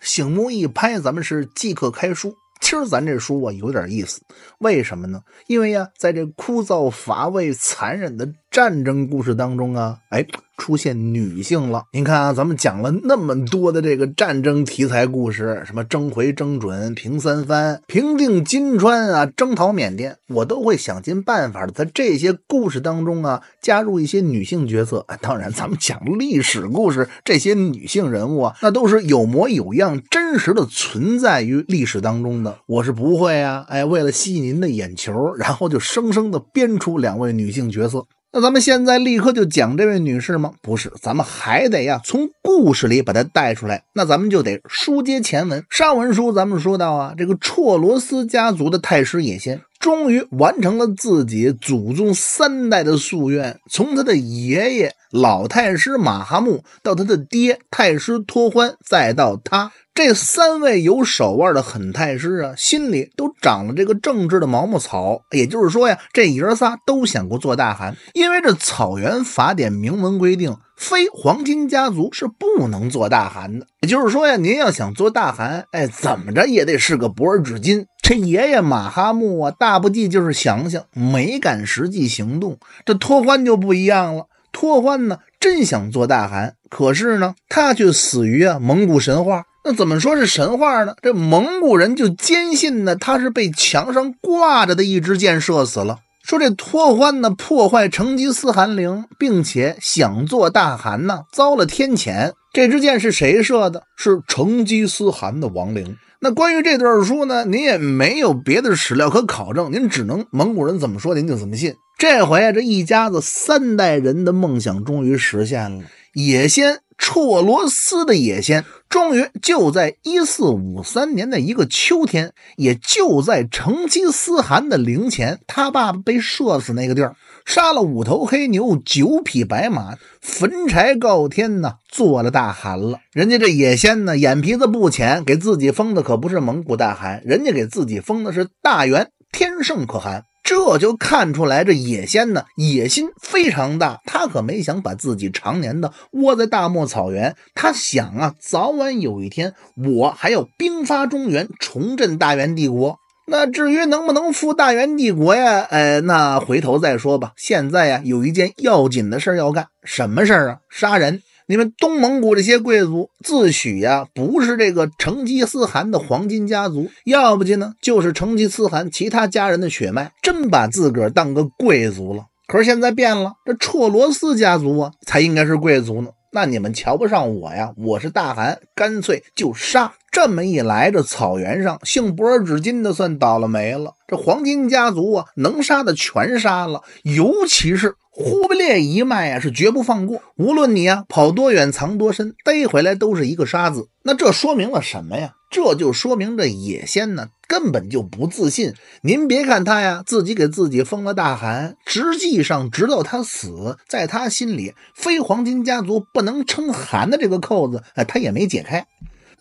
醒目一拍，咱们是即刻开书。今儿咱这书啊，有点意思。为什么呢？因为呀，在这枯燥乏味、残忍的。战争故事当中啊，哎，出现女性了。您看啊，咱们讲了那么多的这个战争题材故事，什么征回征准、平三藩、平定金川啊，征讨缅甸，我都会想尽办法的，在这些故事当中啊，加入一些女性角色。当然，咱们讲历史故事，这些女性人物啊，那都是有模有样、真实的存在于历史当中的。我是不会啊，哎，为了吸引您的眼球，然后就生生的编出两位女性角色。那咱们现在立刻就讲这位女士吗？不是，咱们还得呀从故事里把她带出来。那咱们就得书接前文，上文书咱们说到啊，这个绰罗斯家族的太师野先终于完成了自己祖宗三代的夙愿，从他的爷爷老太师马哈木，到他的爹太师托欢，再到他这三位有手腕的狠太师啊，心里都长了这个政治的毛毛草。也就是说呀，这爷仨都想过做大汗，因为这草原法典明文规定。非黄金家族是不能做大汗的，也就是说呀，您要想做大汗，哎，怎么着也得是个博尔纸巾。这爷爷马哈木啊，大不济就是想想，没敢实际行动。这脱欢就不一样了，脱欢呢真想做大汗，可是呢，他却死于啊蒙古神话。那怎么说是神话呢？这蒙古人就坚信呢，他是被墙上挂着的一支箭射死了。说这拓欢呢破坏成吉思汗陵，并且想做大汗呢，遭了天谴。这支箭是谁射的？是成吉思汗的亡灵。那关于这段书呢，您也没有别的史料可考证，您只能蒙古人怎么说您就怎么信。这回啊，这一家子三代人的梦想终于实现了，也先绰罗斯的野仙，终于就在一四五三年的一个秋天，也就在成吉思汗的陵前，他爸爸被射死那个地儿，杀了五头黑牛，九匹白马，焚柴告天呢，做了大汗了。人家这野仙呢，眼皮子不浅，给自己封的可不是蒙古大汗，人家给自己封的是大元天圣可汗。这就看出来，这野仙呢，野心非常大。他可没想把自己常年的窝在大漠草原，他想啊，早晚有一天我还要兵发中原，重振大元帝国。那至于能不能复大元帝国呀？哎，那回头再说吧。现在啊，有一件要紧的事要干，什么事儿啊？杀人。你们东蒙古这些贵族自诩呀，不是这个成吉思汗的黄金家族，要不就呢，就是成吉思汗其他家人的血脉，真把自个儿当个贵族了。可是现在变了，这绰罗斯家族啊，才应该是贵族呢。那你们瞧不上我呀？我是大汗，干脆就杀。这么一来，这草原上姓博尔只金的算倒了霉了。这黄金家族啊，能杀的全杀了，尤其是。忽必烈一脉啊是绝不放过，无论你呀跑多远、藏多深，逮回来都是一个杀字。那这说明了什么呀？这就说明这野仙呢，根本就不自信。您别看他呀，自己给自己封了大汗，实际上直到他死，在他心里，非黄金家族不能称汗的这个扣子，哎，他也没解开。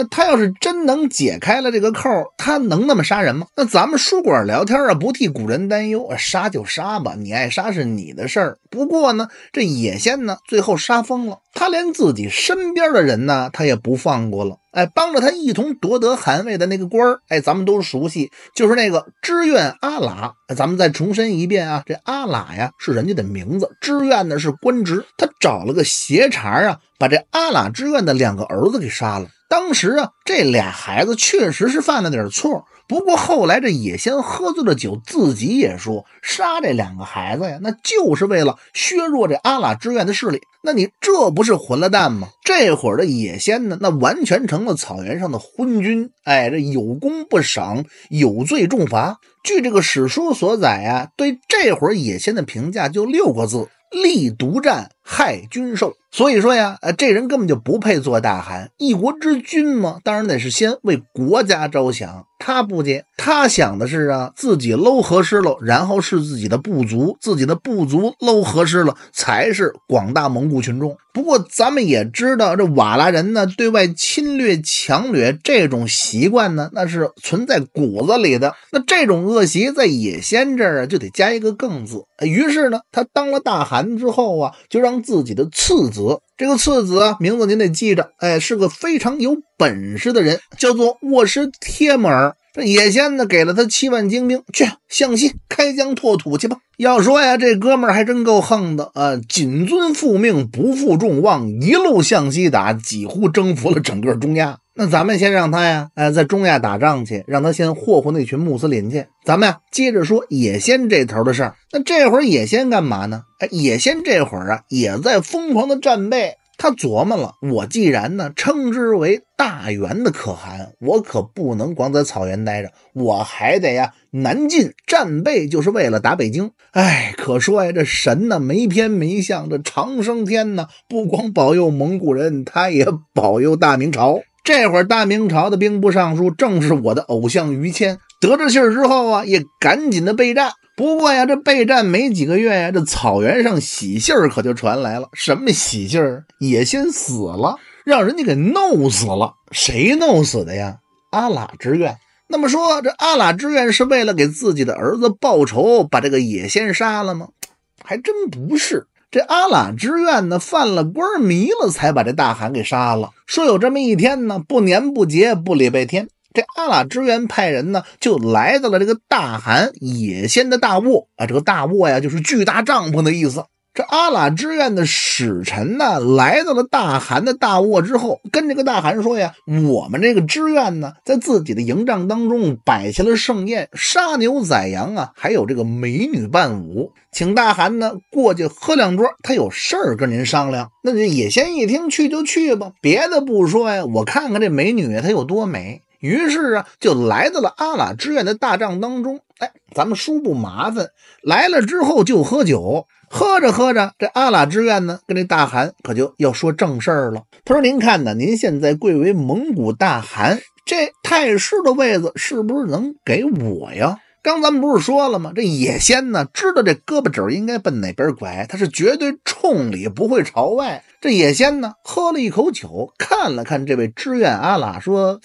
那他要是真能解开了这个扣他能那么杀人吗？那咱们书馆聊天啊，不替古人担忧，杀就杀吧，你爱杀是你的事儿。不过呢，这野仙呢，最后杀疯了，他连自己身边的人呢，他也不放过了。哎，帮着他一同夺得汗位的那个官儿，哎，咱们都熟悉，就是那个知院阿喇。咱们再重申一遍啊，这阿喇呀是人家的名字，知院呢是官职。他找了个邪茬啊，把这阿喇知院的两个儿子给杀了。当时啊，这俩孩子确实是犯了点错不过后来这野仙喝醉了酒，自己也说杀这两个孩子呀，那就是为了削弱这阿拉志愿的势力。那你这不是混了蛋吗？这会儿的野仙呢，那完全成了草原上的昏君。哎，这有功不赏，有罪重罚。据这个史书所载啊，对这会儿野仙的评价就六个字：力独占。害君寿，所以说呀，呃，这人根本就不配做大汗，一国之君嘛。当然得是先为国家着想，他不仅，他想的是啊，自己搂合适了，然后是自己的部族，自己的部族搂合适了，才是广大蒙古群众。不过咱们也知道，这瓦剌人呢，对外侵略强掠这种习惯呢，那是存在骨子里的。那这种恶习在野先这儿啊，就得加一个更字。于是呢，他当了大汗之后啊，就让。自己的次子，这个次子啊，名字您得记着，哎，是个非常有本事的人，叫做沃什帖木儿。这野仙子给了他七万精兵，去向西开疆拓土去吧。要说呀，这哥们儿还真够横的啊！谨遵父命，不负众望，一路向西打，几乎征服了整个中亚。那咱们先让他呀，哎，在中亚打仗去，让他先霍霍那群穆斯林去。咱们呀，接着说野仙这头的事儿。那这会儿野仙干嘛呢？哎，野仙这会儿啊，也在疯狂的战备。他琢磨了，我既然呢称之为大元的可汗，我可不能光在草原待着，我还得呀南进战备，就是为了打北京。哎，可说呀，这神呢没偏没向，这长生天呢不光保佑蒙古人，他也保佑大明朝。这会儿大明朝的兵部尚书正是我的偶像于谦，得了信儿之后啊，也赶紧的备战。不过呀，这备战没几个月呀，这草原上喜信儿可就传来了。什么喜信儿？野心死了，让人家给弄死了。谁弄死的呀？阿喇之愿。那么说，这阿喇之愿是为了给自己的儿子报仇，把这个野仙杀了吗？还真不是。这阿拉之愿呢，犯了官迷了，才把这大汗给杀了。说有这么一天呢，不年不节，不礼拜天，这阿拉之愿派人呢，就来到了这个大汗野仙的大卧啊，这个大卧呀，就是巨大帐篷的意思。这阿拉支院的使臣呢，来到了大汗的大卧之后，跟这个大汗说呀：“我们这个支院呢，在自己的营帐当中摆下了盛宴，杀牛宰羊啊，还有这个美女伴舞，请大汗呢过去喝两桌，他有事儿跟您商量。”那野仙一听，去就去吧，别的不说呀，我看看这美女她有多美。于是啊，就来到了阿拉之愿的大帐当中。哎，咱们叔不麻烦，来了之后就喝酒，喝着喝着，这阿拉之愿呢，跟这大汗可就要说正事儿了。他说：“您看呢，您现在贵为蒙古大汗，这太师的位子是不是能给我呀？”刚咱们不是说了吗？这野仙呢，知道这胳膊肘应该奔哪边拐，他是绝对冲里，不会朝外。这野仙呢，喝了一口酒，看了看这位志愿阿拉，说。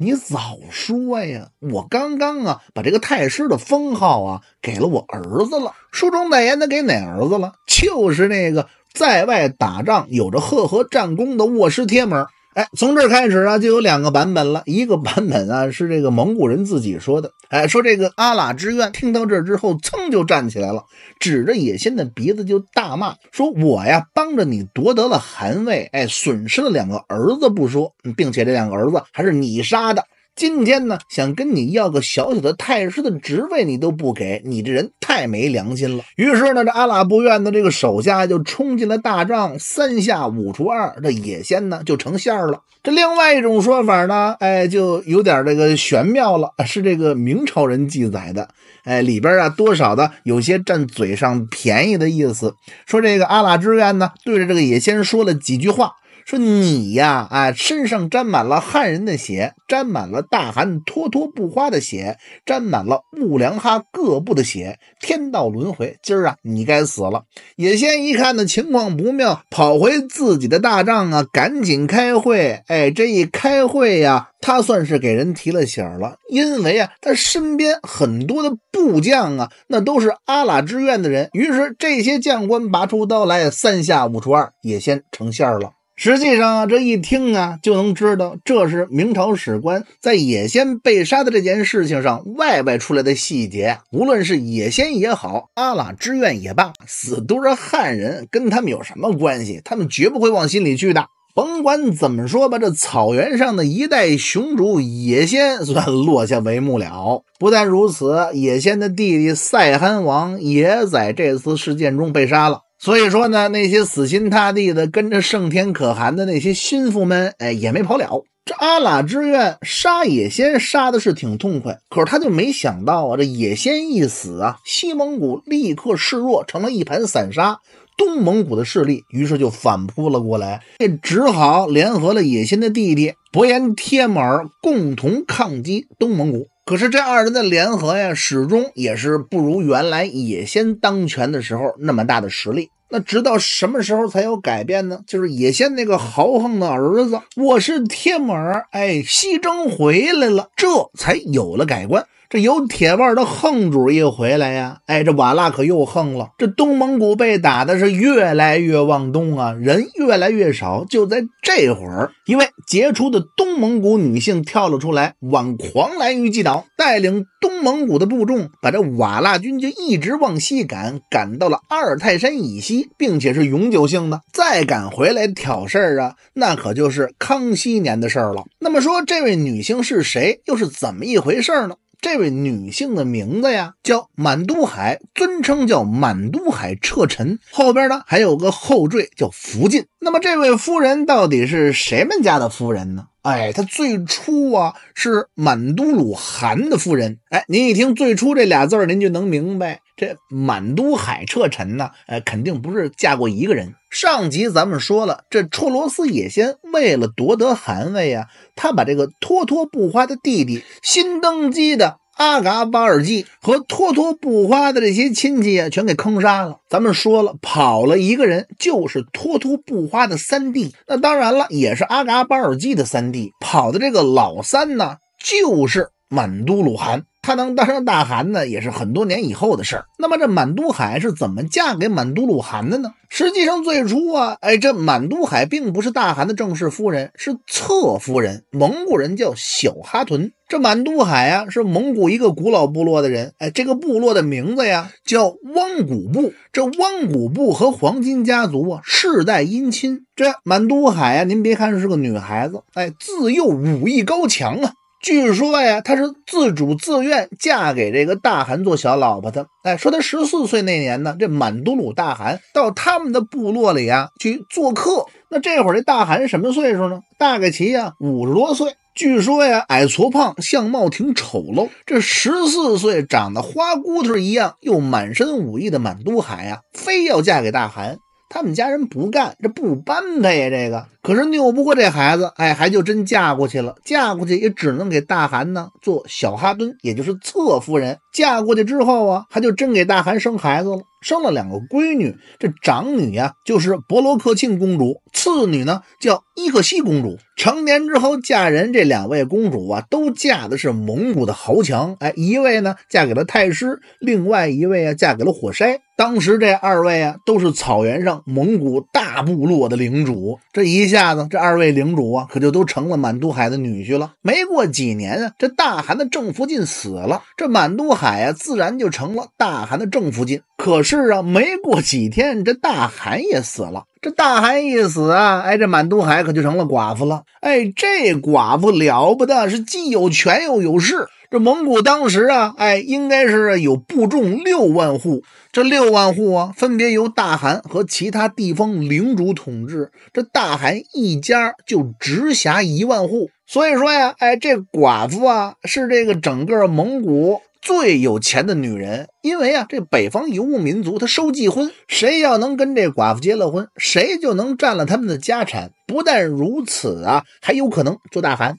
你早说呀！我刚刚啊，把这个太师的封号啊，给了我儿子了。书中代言的给哪儿子了？就是那个在外打仗有着赫赫战功的卧师贴门。哎，从这开始啊，就有两个版本了。一个版本啊，是这个蒙古人自己说的。哎，说这个阿喇之愿听到这之后，噌就站起来了，指着野仙的鼻子就大骂说：“我呀，帮着你夺得了汗位，哎，损失了两个儿子不说，并且这两个儿子还是你杀的。”今天呢，想跟你要个小小的太师的职位，你都不给，你这人太没良心了。于是呢，这阿拉伯院的这个手下就冲进了大帐，三下五除二，这野仙呢就成仙了。这另外一种说法呢，哎，就有点这个玄妙了，是这个明朝人记载的，哎，里边啊多少的有些占嘴上便宜的意思，说这个阿拉之院呢对着这个野仙说了几句话。说你呀，啊，身上沾满了汉人的血，沾满了大汗脱脱不花的血，沾满了兀良哈各部的血。天道轮回，今儿啊，你该死了。野先一看呢，情况不妙，跑回自己的大帐啊，赶紧开会。哎，这一开会呀，他算是给人提了醒了，因为啊，他身边很多的部将啊，那都是阿拉之愿的人。于是这些将官拔出刀来，三下五除二，野先成馅儿了。实际上，这一听啊，就能知道这是明朝史官在野先被杀的这件事情上外外出来的细节。无论是野先也好，阿拉之愿也罢，死都是汉人，跟他们有什么关系？他们绝不会往心里去的。甭管怎么说吧，这草原上的一代雄主野先算落下帷幕了。不但如此，野先的弟弟赛罕王也在这次事件中被杀了。所以说呢，那些死心塌地的跟着圣天可汗的那些心腹们，哎，也没跑了。这阿喇之愿杀野仙，杀的是挺痛快，可是他就没想到啊，这野仙一死啊，西蒙古立刻示弱，成了一盘散沙，东蒙古的势力于是就反扑了过来，这只好联合了野心的弟弟伯颜帖木儿，共同抗击东蒙古。可是这二人的联合呀，始终也是不如原来野先当权的时候那么大的实力。那直到什么时候才有改变呢？就是野先那个豪横的儿子，我是天马，儿，哎，西征回来了，这才有了改观。这有铁腕的横主一回来呀，哎，这瓦剌可又横了。这东蒙古被打的是越来越往东啊，人越来越少。就在这会儿，一位杰出的东蒙古女性跳了出来，往狂澜于击岛带领东蒙古的部众，把这瓦剌军就一直往西赶，赶到了阿尔泰山以西，并且是永久性的。再敢回来挑事儿啊，那可就是康熙年的事儿了。那么说，这位女性是谁，又是怎么一回事呢？这位女性的名字呀，叫满都海，尊称叫满都海彻臣，后边呢还有个后缀叫福晋。那么这位夫人到底是谁们家的夫人呢？哎，她最初啊是满都鲁汗的夫人。哎，您一听“最初”这俩字儿，您就能明白。这满都海彻臣呢，呃，肯定不是嫁过一个人。上集咱们说了，这绰罗斯也先为了夺得汗位啊，他把这个托托布花的弟弟、新登基的阿噶巴尔济和托托布花的这些亲戚啊，全给坑杀了。咱们说了，跑了一个人，就是托托布花的三弟，那当然了，也是阿噶巴尔济的三弟，跑的这个老三呢，就是满都鲁汗。他能当上大汗呢，也是很多年以后的事儿。那么这满都海是怎么嫁给满都鲁汗的呢？实际上，最初啊，哎，这满都海并不是大汗的正式夫人，是侧夫人。蒙古人叫小哈屯。这满都海啊，是蒙古一个古老部落的人。哎，这个部落的名字呀，叫汪古部。这汪古部和黄金家族啊，世代姻亲。这满都海啊，您别看是个女孩子，哎，自幼武艺高强啊。据说呀，她是自主自愿嫁给这个大汗做小老婆的。哎，说她十四岁那年呢，这满都鲁大汗到他们的部落里啊去做客。那这会儿这大汗什么岁数呢？大概齐呀五十多岁。据说呀，矮矬胖，相貌挺丑陋。这十四岁长得花骨头一样，又满身武艺的满都海啊，非要嫁给大汗。他们家人不干，这不般配呀，这个。可是拗不过这孩子，哎，还就真嫁过去了。嫁过去也只能给大汗呢做小哈敦，也就是侧夫人。嫁过去之后啊，还就真给大汗生孩子了，生了两个闺女。这长女呀，就是博罗克庆公主；次女呢，叫伊克西公主。成年之后嫁人，这两位公主啊，都嫁的是蒙古的豪强。哎，一位呢嫁给了太师，另外一位啊嫁给了火筛。当时这二位啊，都是草原上蒙古大部落的领主。这一。下。下子，这二位领主啊，可就都成了满都海的女婿了。没过几年，啊，这大汗的正福晋死了，这满都海啊，自然就成了大汗的正福晋。可是啊，没过几天，这大汗也死了。这大汗一死啊，哎，这满都海可就成了寡妇了。哎，这寡妇了不得，是既有权又有势。这蒙古当时啊，哎，应该是有部众六万户。这六万户啊，分别由大汗和其他地方领主统治。这大汗一家就直辖一万户。所以说呀，哎，这寡妇啊，是这个整个蒙古最有钱的女人。因为啊，这北方游牧民族他收继婚，谁要能跟这寡妇结了婚，谁就能占了他们的家产。不但如此啊，还有可能做大汗。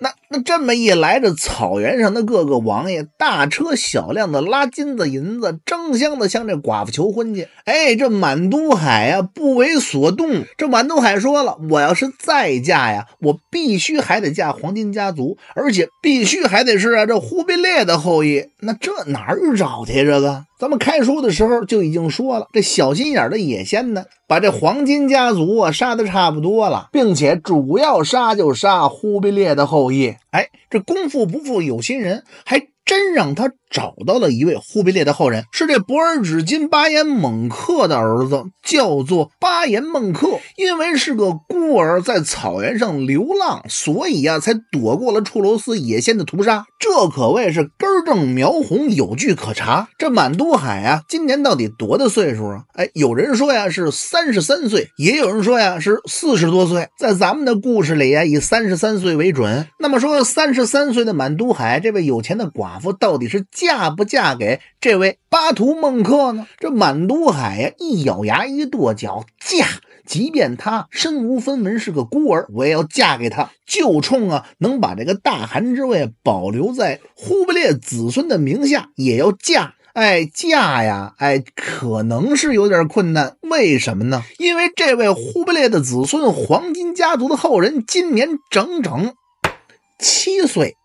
那。那这么一来，这草原上的各个王爷大车小辆的拉金子银子，争相的向这寡妇求婚去。哎，这满都海呀不为所动。这满都海说了：“我要是再嫁呀，我必须还得嫁黄金家族，而且必须还得是啊这忽必烈的后裔。”那这哪儿找去？这个咱们开书的时候就已经说了，这小心眼的野仙呢，把这黄金家族啊杀的差不多了，并且主要杀就杀忽必烈的后裔。哎，这功夫不负有心人，还真让他。找到了一位忽必烈的后人，是这博尔只金巴颜猛克的儿子，叫做巴颜孟克。因为是个孤儿，在草原上流浪，所以啊，才躲过了处罗斯野仙的屠杀。这可谓是根正苗红，有据可查。这满都海啊，今年到底多大岁数啊？哎，有人说呀是三十三岁，也有人说呀是四十多岁。在咱们的故事里呀，以三十三岁为准。那么说，三十三岁的满都海，这位有钱的寡妇到底是？嫁不嫁给这位巴图孟克呢？这满都海呀，一咬牙一跺脚，嫁！即便他身无分文是个孤儿，我也要嫁给他。就冲啊，能把这个大汗之位保留在忽必烈子孙的名下，也要嫁！哎，嫁呀！哎，可能是有点困难。为什么呢？因为这位忽必烈的子孙，黄金家族的后人，今年整整七岁。